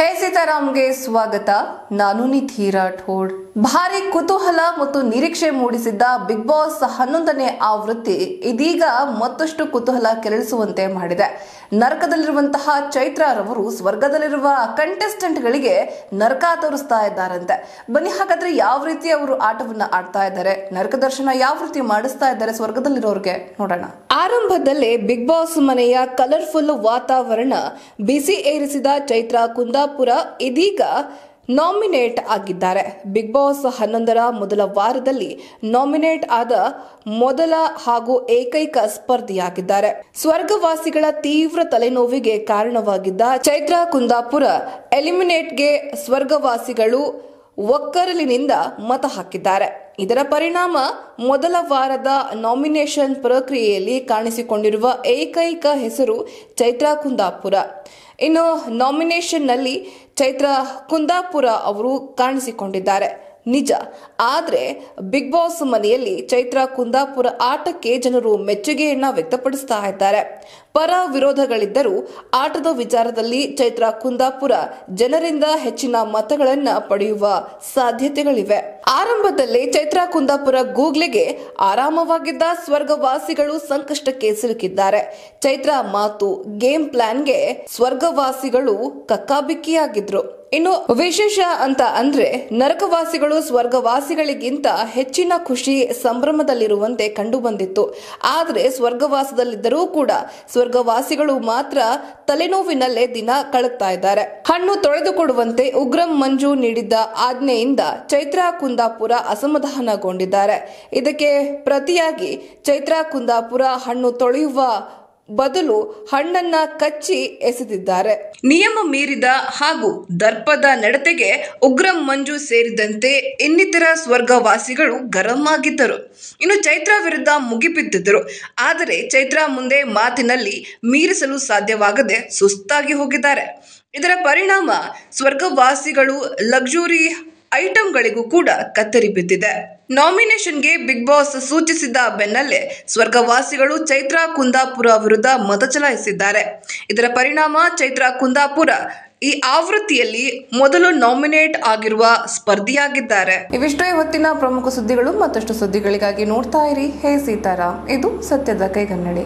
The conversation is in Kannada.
ಹೇ ಸೀತಾರಾಮ್ಗೆ ಸ್ವಾಗತ ನಾನು ನಿಧಿ ರಾಠೋಡ್ ಭಾರಿ ಕುತೂಹಲ ಮತ್ತು ನಿರೀಕ್ಷೆ ಮೂಡಿಸಿದ್ದ ಬಿಗ್ ಬಾಸ್ ಹನ್ನೊಂದನೇ ಆವೃತ್ತಿ ಇದೀಗ ಮತ್ತಷ್ಟು ಕುತೂಹಲ ಕೆರಳಿಸುವಂತೆ ಮಾಡಿದೆ ನರಕದಲ್ಲಿರುವಂತಹ ಚೈತ್ರಾರವರು ರವರು ಸ್ವರ್ಗದಲ್ಲಿರುವ ಕಂಟೆಸ್ಟೆಂಟ್ಗಳಿಗೆ ನರಕ ತೋರಿಸ್ತಾ ಇದ್ದಾರಂತೆ ಬನ್ನಿ ಹಾಗಾದ್ರೆ ಯಾವ ರೀತಿ ಅವರು ಆಟವನ್ನು ಆಡ್ತಾ ಇದ್ದಾರೆ ನರಕ ದರ್ಶನ ಯಾವ ರೀತಿ ಮಾಡಿಸ್ತಾ ಇದ್ದಾರೆ ಸ್ವರ್ಗದಲ್ಲಿರೋರಿಗೆ ನೋಡೋಣ ಆರಂಭದಲ್ಲಿ ಬಿಗ್ ಬಾಸ್ ಮನೆಯ ಕಲರ್ಫುಲ್ ವಾತಾವರಣ ಬಿಸಿ ಏರಿಸಿದ ಚೈತ್ರಾ ಕುಂದಾ ಕುಂದಾಪುರ ಇದೀಗ ನಾಮಿನೇಟ್ ಆಗಿದ್ದಾರೆ ಬಿಗ್ ಬಾಸ್ ಹನ್ನೊಂದರ ಮೊದಲ ವಾರದಲ್ಲಿ ನಾಮಿನೇಟ್ ಆದ ಮೊದಲ ಹಾಗೂ ಏಕೈಕ ಸ್ಪರ್ಧಿಯಾಗಿದ್ದಾರೆ ಸ್ವರ್ಗವಾಸಿಗಳ ತೀವ್ರ ತಲೆನೋವಿಗೆ ಕಾರಣವಾಗಿದ್ದ ಚೈತ್ರ ಕುಂದಾಪುರ ಎಲಿಮಿನೇಟ್ಗೆ ಸ್ವರ್ಗವಾಸಿಗಳು ಒಕ್ಕರಲಿನಿಂದ ಮತ ಹಾಕಿದ್ದಾರೆ ಇದರ ಪರಿಣಾಮ ಮೊದಲ ವಾರದ ನಾಮಿನೇಷನ್ ಪ್ರಕ್ರಿಯೆಯಲ್ಲಿ ಕಾಣಿಸಿಕೊಂಡಿರುವ ಏಕೈಕ ಹೆಸರು ಚೈತ್ರಾ ಕುಂದಾಪುರ ಇನ್ನು ನಾಮಿನೇಷನ್ನಲ್ಲಿ ಚೈತ್ರಾ ಕುಂದಾಪುರ ಅವರು ಕಾಣಿಸಿಕೊಂಡಿದ್ದಾರೆ ನಿಜ ಆದರೆ ಬಿಗ್ ಬಾಸ್ ಮನೆಯಲ್ಲಿ ಚೈತ್ರ ಕುಂದಾಪುರ ಆಟಕ್ಕೆ ಜನರು ಮೆಚ್ಚುಗೆಯನ್ನ ವ್ಯಕ್ತಪಡಿಸ್ತಾ ಇದ್ದಾರೆ ಪರ ವಿರೋಧಗಳಿದ್ದರೂ ಆಟದ ವಿಚಾರದಲ್ಲಿ ಚೈತ್ರ ಕುಂದಾಪುರ ಜನರಿಂದ ಹೆಚ್ಚಿನ ಮತಗಳನ್ನು ಪಡೆಯುವ ಸಾಧ್ಯತೆಗಳಿವೆ ಆರಂಭದಲ್ಲಿ ಚೈತ್ರ ಕುಂದಾಪುರ ಗೂಗ್ಲೆಗೆ ಆರಾಮವಾಗಿದ್ದ ಸ್ವರ್ಗವಾಸಿಗಳು ಸಂಕಷ್ಟಕ್ಕೆ ಸಿಲುಕಿದ್ದಾರೆ ಚೈತ್ರ ಮಾತು ಗೇಮ್ ಪ್ಲಾನ್ಗೆ ಸ್ವರ್ಗವಾಸಿಗಳು ಕಕ್ಕಾಬಿಕ್ಕಿಯಾಗಿದ್ರು ಇನ್ನು ವಿಶೇಷ ಅಂತ ಅಂದ್ರೆ ನರಕವಾಸಿಗಳು ಸ್ವರ್ಗವಾಸಿಗಳಿಗಿಂತ ಹೆಚ್ಚಿನ ಖುಷಿ ಸಂಭ್ರಮದಲ್ಲಿರುವಂತೆ ಕಂಡುಬಂದಿತ್ತು ಆದರೆ ಸ್ವರ್ಗವಾಸದಲ್ಲಿದ್ದರೂ ಕೂಡ ಸ್ವರ್ಗವಾಸಿಗಳು ಮಾತ್ರ ತಲೆನೋವಿನಲ್ಲೇ ದಿನ ಕಳುತ್ತಾ ಇದ್ದಾರೆ ಹಣ್ಣು ತೊಳೆದುಕೊಡುವಂತೆ ಉಗ್ರಂ ಮಂಜು ನೀಡಿದ್ದ ಆಜ್ಞೆಯಿಂದ ಚೈತ್ರಾ ಕುಂದಾಪುರ ಅಸಮಾಧಾನಗೊಂಡಿದ್ದಾರೆ ಇದಕ್ಕೆ ಪ್ರತಿಯಾಗಿ ಚೈತ್ರಾ ಕುಂದಾಪುರ ಹಣ್ಣು ತೊಳೆಯುವ ಬದಲು ಹಣ್ಣನ್ನ ಕಚ್ಚಿ ಎಸೆದಿದ್ದಾರೆ ನಿಯಮ ಮೀರಿದ ಹಾಗೂ ದರ್ಪದ ನಡತೆಗೆ ಉಗ್ರಂ ಮಂಜು ಸೇರಿದಂತೆ ಇನ್ನಿತರ ಸ್ವರ್ಗವಾಸಿಗಳು ಗರಂ ಆಗಿದ್ದರು ಇನ್ನು ಚೈತ್ರ ವಿರುದ್ಧ ಮುಗಿಬಿದ್ದಿದ್ದರು ಆದರೆ ಚೈತ್ರ ಮುಂದೆ ಮಾತಿನಲ್ಲಿ ಮೀರಿಸಲು ಸಾಧ್ಯವಾಗದೆ ಸುಸ್ತಾಗಿ ಹೋಗಿದ್ದಾರೆ ಇದರ ಪರಿಣಾಮ ಸ್ವರ್ಗವಾಸಿಗಳು ಲಕ್ಸುರಿ ಐಟಂಗಳಿಗೂ ಕೂಡ ಕತ್ತರಿ ಬಿದ್ದಿದೆ ನಾಮಿನೇಷನ್ಗೆ ಬಿಗ್ ಬಾಸ್ ಸೂಚಿಸಿದ ಬೆನ್ನಲ್ಲೇ ಸ್ವರ್ಗವಾಸಿಗಳು ಚೈತ್ರಾ ಕುಂದಾಪುರ ವಿರುದ್ಧ ಮತ ಚಲಾಯಿಸಿದ್ದಾರೆ ಇದರ ಪರಿಣಾಮ ಚೈತ್ರಾ ಕುಂದಾಪುರ ಈ ಆವೃತ್ತಿಯಲ್ಲಿ ಮೊದಲು ನಾಮಿನೇಟ್ ಆಗಿರುವ ಸ್ಪರ್ಧಿಯಾಗಿದ್ದಾರೆ ಇವಿಷ್ಟೇ ಇವತ್ತಿನ ಪ್ರಮುಖ ಸುದ್ದಿಗಳು ಮತ್ತಷ್ಟು ಸುದ್ದಿಗಳಿಗಾಗಿ ನೋಡ್ತಾ ಇರಿ ಹೇ ಸೀತಾರಾಮ್ ಇದು ಸತ್ಯದ ಕೈಗನ್ನಡಿ